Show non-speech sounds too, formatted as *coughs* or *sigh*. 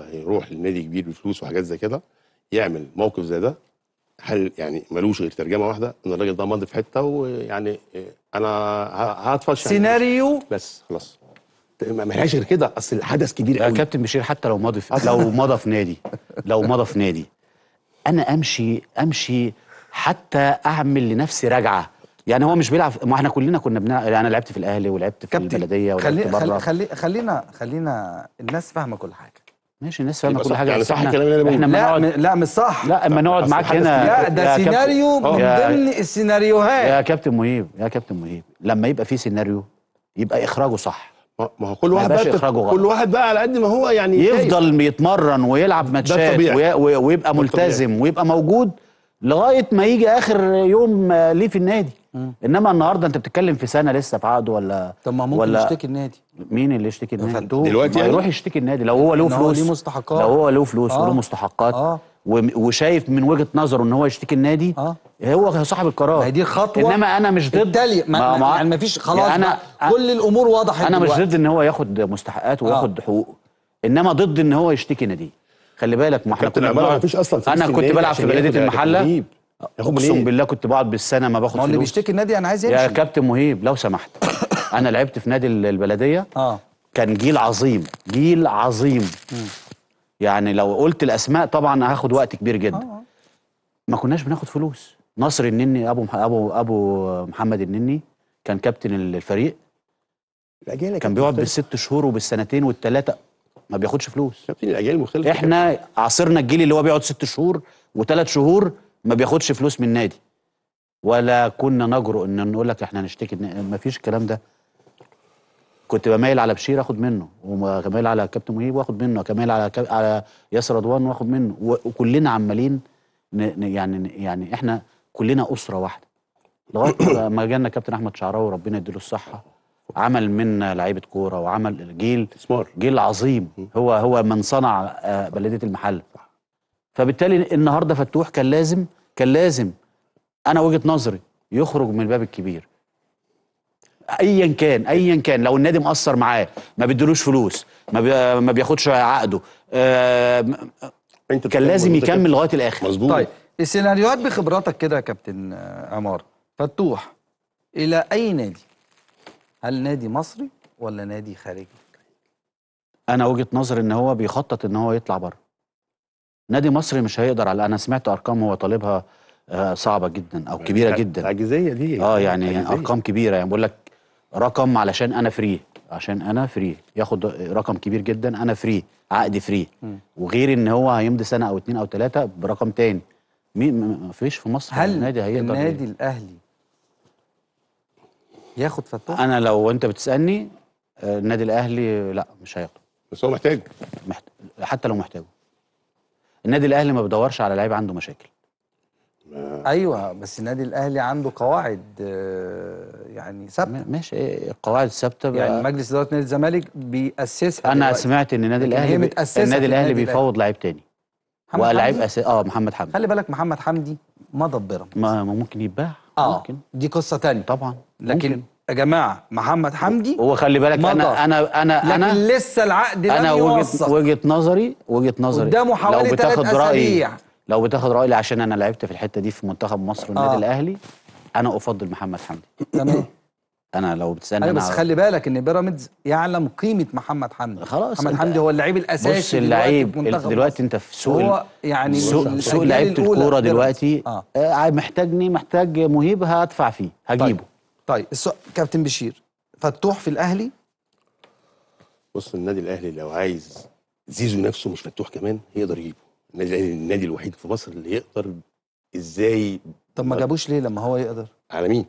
هيروح لنادي كبير بفلوس وحاجات زي كده يعمل موقف زي ده هل يعني ملوش غير ترجمه واحده ان الراجل ده ماضي في حته ويعني انا هطفش سيناريو بس خلاص ما لهاش غير كده اصل الحدث كبير قوي كابتن بشير حتى لو مضى في لو مضى في نادي لو مضى في نادي انا امشي امشي حتى اعمل لنفسي رجعه يعني هو مش بيلعب ما احنا كلنا كنا بنلعب يعني انا لعبت في الاهلي ولعبت في البلديه ولعبت خلي... بره خلي... خلينا خلينا الناس فاهمه كل حاجه ماشي الناس فاهمه كل حاجه يعني صح الكلام اللي احنا لا, م... لا مش صح لا اما نقعد معاك هنا لا ده سيناريو اه. من ضمن السيناريوهات يا كابتن مهيب يا كابتن مهيب لما يبقى في سيناريو يبقى اخراجه صح ما هو كل واحد بقى كل واحد بقى على قد ما هو يعني يفضل يتمرن ويلعب ماتشات ويبقى ملتزم ويبقى موجود لغايه ما يجي اخر يوم ليه في النادي مم. انما النهارده انت بتتكلم في سنه لسه في عقده ولا طب ما ممكن ولا يشتكي النادي مين اللي يشتكي النادي دلوقتي يعني يروح يشتكي النادي لو هو له فلوس ليه مستحقات لو هو له فلوس آه. وله مستحقات آه. وشايف من وجهه نظره ان هو يشتكي النادي آه. هو صاحب القرار ما دي خطوه انما انا مش ضد التالي ما, ما, يعني ما فيش خلاص يعني أنا كل الامور واضحه انا مش ضد ان هو ياخد مستحقات آه. وياخد آه. حقوق انما ضد ان هو يشتكي ناديه خلي بالك ما احنا كنا بنلعب انا كنت بلعب في بلديه المحله اقسم بالله كنت بقعد بالسنه ما باخد فلوس اللي بيشتكي النادي انا يعني عايز يمشي يا كابتن مهيب لو سمحت *coughs* انا لعبت في نادي البلديه اه كان جيل عظيم جيل عظيم م. يعني لو قلت الاسماء طبعا هاخد وقت كبير جدا آه،, آه. ما كناش بناخد فلوس نصر النني ابو مح... ابو ابو محمد النني كان كابتن الفريق الاجيال كان بيقعد بالست شهور وبالسنتين والثلاثه ما بياخدش فلوس كابتن الاجيال مختلفه احنا عاصرنا الجيل اللي هو بيقعد ست شهور وثلاث شهور ما بياخدش فلوس من نادي ولا كنا نجرؤ ان نقول لك احنا هنشتكي ما فيش الكلام ده كنت بميل على بشير اخد منه وكميل على كابتن مهيب واخد منه كميل على كاب... على ياسر رضوان واخد منه وكلنا عمالين ن... يعني يعني احنا كلنا اسره واحده لغايه ما *coughs* جالنا كابتن احمد شعراوي ربنا يديله الصحه عمل منا لعيبه كوره وعمل جيل سمار. جيل عظيم هو هو من صنع آه، بلديه المحل فبالتالي النهارده فتوح كان لازم كان لازم انا وجهه نظري يخرج من الباب الكبير ايا كان ايا كان لو النادي مقصر معاه ما بيدلوش فلوس ما, بي... ما بياخدش عقده آه... انت كان لازم يكمل لغايه الاخر مظبوط طيب السيناريوهات بخبراتك كده يا كابتن آه، عمار فتوح الى اي نادي هل نادي مصري ولا نادي خارجي انا وجهه نظري ان هو بيخطط ان هو يطلع بره نادي مصري مش هيقدر على انا سمعت ارقام هو طالبها آه، صعبه جدا او كبيره جدا العجزيه دي اه يعني عجزية. ارقام كبيره يعني بقول لك رقم علشان انا فري عشان انا فري ياخد رقم كبير جدا انا فري عقد فري وغير ان هو هيمضي سنه او اتنين او ثلاثه برقم تاني مين ما فيش في مصر هل النادي هيقدر النادي إيه؟ الاهلي ياخد فتوح انا لو انت بتسالني آه، النادي الاهلي لا مش هياخده بس هو محتاج محت... حتى لو محتاجه النادي الاهلي ما بيدورش على لعيب عنده مشاكل ايوه بس النادي الاهلي عنده قواعد آه، يعني ثابته ماشي القواعد إيه، الثابته يعني مجلس اداره نادي الزمالك بيأسسها انا دلوقتي. سمعت ان النادي يعني الاهلي النادي الاهلي بيفوض لعيب تاني ولاعيب أس... اه محمد حمدي خلي بالك محمد حمدي مضى بيراميدز ما ممكن يتباع آه. ممكن دي قصه تانية طبعا لكن ممكن. يا جماعه محمد حمدي هو خلي بالك مضى. انا انا انا انا لكن لسه العقد انا وجهه وجهه نظري وجهه نظري قدامه حوالي لو بتاخد رايي لو بتاخد رايي عشان انا لعبت في الحته دي في منتخب مصر والنادي آه. الاهلي انا افضل محمد حمدي تمام انا لو بتسالني أيوة بس خلي بالك ان بيراميدز يعلم قيمه محمد حمدي خلاص محمد حمدي هو اللعيب الاساسي بص اللعيب دلوقتي, دلوقتي انت في سوق هو يعني سوق, سوق لعيبه الكوره دلوقتي آه. آه. محتاجني محتاج مهيب هدفع فيه هجيبه طيب. طيب كابتن بشير فتوح في الاهلي بص النادي الاهلي لو عايز زيزو نفسه مش فتوح كمان يقدر يجيبه النادي الاهلي النادي الوحيد في مصر اللي يقدر ازاي طب ما جابوش ليه لما هو يقدر على مين